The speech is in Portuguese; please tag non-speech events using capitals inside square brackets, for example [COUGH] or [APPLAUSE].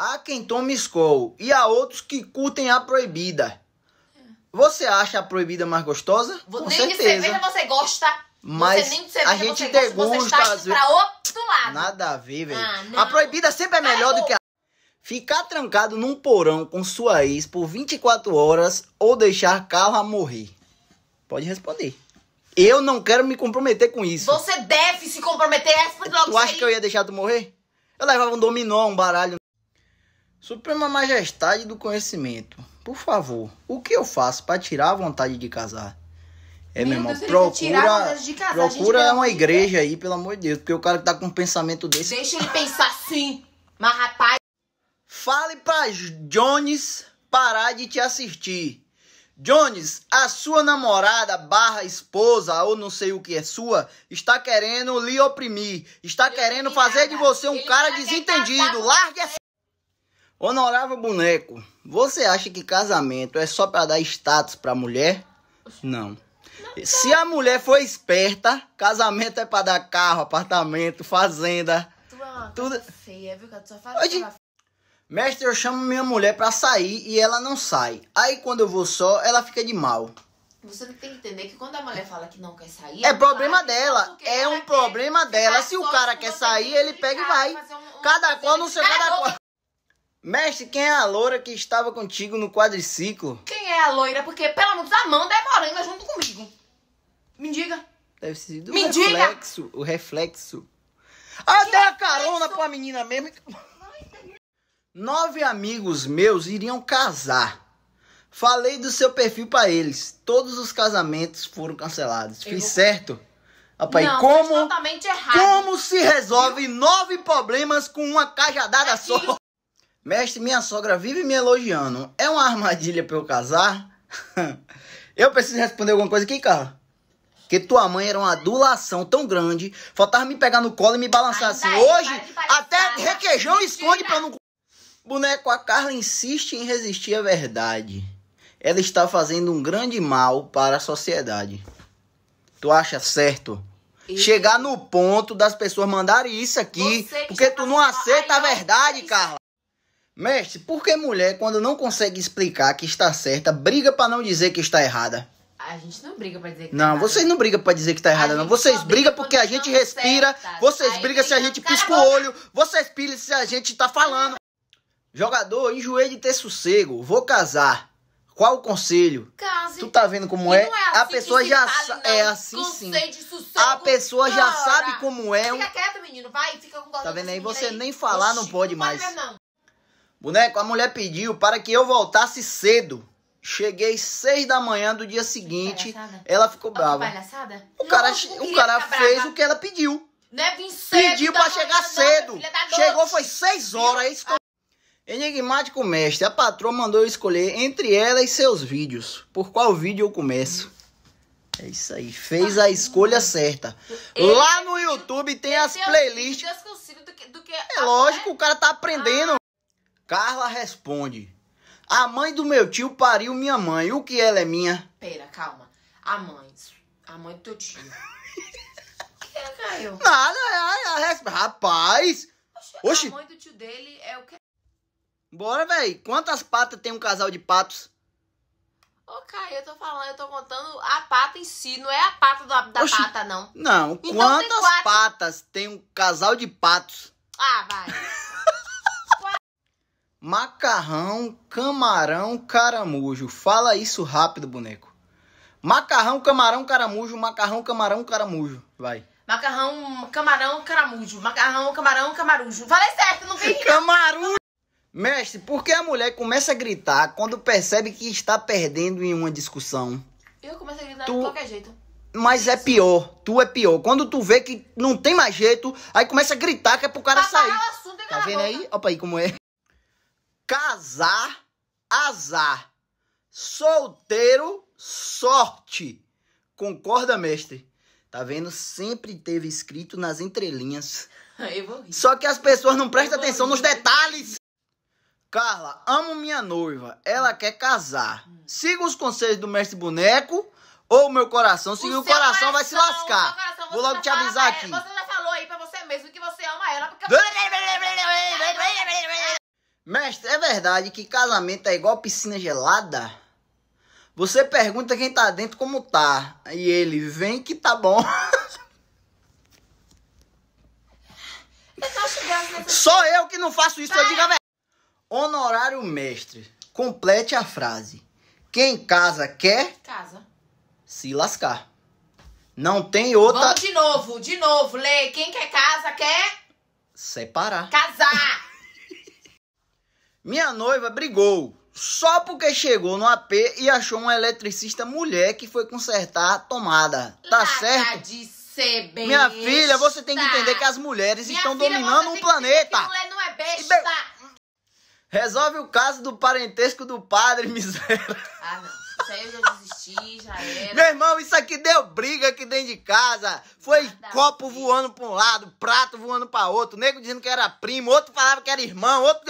Há quem tome escol e há outros que curtem a proibida. Você acha a proibida mais gostosa? Vou, Com nem certeza. de cerveja você gosta. Mas você nem de cerveja a gente você degusta, gosta. Você está pra outro lado. Nada a ver, velho. Ah, a proibida sempre é melhor do que a... Ficar trancado num porão com sua ex por 24 horas ou deixar carro a morrer? Pode responder. Eu não quero me comprometer com isso. Você deve se comprometer. Responde é Tu acha que eu ia deixar tu morrer? Eu levava um dominó, um baralho. Suprema Majestade do Conhecimento, por favor, o que eu faço para tirar a vontade de casar? É, meu, irmão, procura, casar, procura uma igreja aí, pelo amor de Deus, porque o cara que tá com um pensamento desse. Deixa ele pensar assim, mas rapaz. Fale pra Jones parar de te assistir. Jones, a sua namorada barra esposa, ou não sei o que é sua, está querendo lhe oprimir. Está querendo fazer nada. de você um ele cara tá desentendido. Largue essa. Honorável boneco, você acha que casamento é só para dar status para mulher? Não. Se a mulher for esperta, casamento é para dar carro, apartamento, fazenda. Tá tudo feia, viu? tu só faz Hoje... Mestre, eu chamo minha mulher para sair e ela não sai. Aí quando eu vou só, ela fica de mal. Você tem que entender que quando a mulher fala que não quer sair. É problema dela. É um problema dela. Se o cara quer sair, ele pega e vai. Um, um, cada qual no seu cada qual. Mestre, quem é a loira que estava contigo no quadriciclo? Quem é a loira? Porque pelo menos a mão devorando é junto comigo. Me diga. Deve ser do Me o diga. reflexo. O reflexo. Até ah, a carona pra menina mesmo. Nove amigos meus iriam casar. Falei do seu perfil para eles. Todos os casamentos foram cancelados. Eu Fiz vou... certo? Rapaz, não, como, totalmente errado. como se resolve nove problemas com uma cajadada é só? Mestre, minha sogra vive me elogiando. É uma armadilha para eu casar? [LAUGHS] eu preciso responder alguma coisa aqui, Carla. Que tua mãe era uma adulação tão grande, faltava me pegar no colo e me balançar assim. Hoje, até requeijão esconde pra eu não. Boneco, a Carla insiste em resistir à verdade. Ela está fazendo um grande mal para a sociedade. Tu acha certo? Chegar no ponto das pessoas mandarem isso aqui, porque tu não aceita a verdade, Carla. Mestre, por que mulher, quando não consegue explicar que está certa, briga para não dizer que está errada? A gente não briga pra dizer que tá não, tá vocês não brigam pra dizer que tá errada, não. Vocês brigam porque a gente respira, vocês brigam se a gente pisca o olho, vocês pilham se a gente tá falando. Jogador, enjoei de ter sossego, vou casar. Qual o conselho? Case. Tu tá vendo como é? é? a pessoa já sabe. É assim sim. A pessoa já sabe como é. Fica quieto, menino. Vai, fica com Tá vendo aí? Você aí. nem falar Oxi, não pode não mais. Pode ver, não. Boneco, a mulher pediu para que eu voltasse cedo. Cheguei seis da manhã do dia seguinte. Palhaçada. Ela ficou brava. Palhaçada? O cara, o cara fez brava. o que ela pediu. Não é tá cedo. Pediu para chegar cedo. Chegou, foi seis horas. É ah. Enigmático mestre, a patroa mandou eu escolher entre ela e seus vídeos. Por qual vídeo eu começo? É isso aí, fez a escolha certa. Lá no YouTube tem as playlists. É lógico, o cara tá aprendendo. Ah, Carla responde: A mãe do meu tio pariu minha mãe. O que ela é minha? Pera, calma. A mãe. A mãe do teu tio. o [LAUGHS] que é, caiu? Nada, é, é, é rapaz. Oxi. A mãe do tio dele é o que? Bora, velho. Quantas patas tem um casal de patos? Ô, Caio, eu tô falando, eu tô contando a pata em si, não é a pata da, da Oxi, pata, não. Não, então quantas patas tem um casal de patos? Ah, vai. [LAUGHS] Macarrão, camarão, caramujo. Fala isso rápido, boneco. Macarrão, camarão, caramujo. Macarrão, camarão, caramujo. Vai. Macarrão, camarão, caramujo. Macarrão, camarão, camarujo. Falei certo, não vi. Camarujo. Mestre, por que a mulher começa a gritar quando percebe que está perdendo em uma discussão? Eu começo a gritar tu... de qualquer jeito. Mas é pior, tu é pior. Quando tu vê que não tem mais jeito, aí começa a gritar que é pro cara sair. tá vendo aí? Opa aí como é. Casar, azar. Solteiro, sorte. Concorda, mestre? Tá vendo? Sempre teve escrito nas entrelinhas. [LAUGHS] Eu vou rir. Só que as pessoas não prestam atenção rir. nos detalhes. Carla, amo minha noiva. Ela quer casar. Hum. Siga os conselhos do mestre boneco ou meu coração. Se o, o coração, coração, vai se lascar. Coração, Vou logo te avisar aqui. você já falou aí pra você mesmo que você ama ela. Porque... você... Mestre, é verdade que casamento é igual piscina gelada? Você pergunta quem tá dentro como tá. E ele, vem que tá bom. [LAUGHS] Né, Só eu que não faço isso, Para. eu digo a verdade. Honorário mestre, complete a frase. Quem casa quer. Casa. Se lascar. Não tem outra. Vamos de novo, de novo, lê. Quem quer casa quer. Separar. Casar. Minha noiva brigou só porque chegou no AP e achou um eletricista mulher que foi consertar a tomada. Tá Lata certo? De ser Minha filha, você tem que entender que as mulheres Minha estão filha, dominando o um planeta. Que mulher não é besta. Resolve o caso do parentesco do padre, [LAUGHS] miséria. Ah, não. eu já desisti, já era. Meu irmão, isso aqui deu briga aqui dentro de casa. Foi Nada copo voando pra um lado, prato voando pra outro, nego dizendo que era primo, outro falava que era irmão, outro.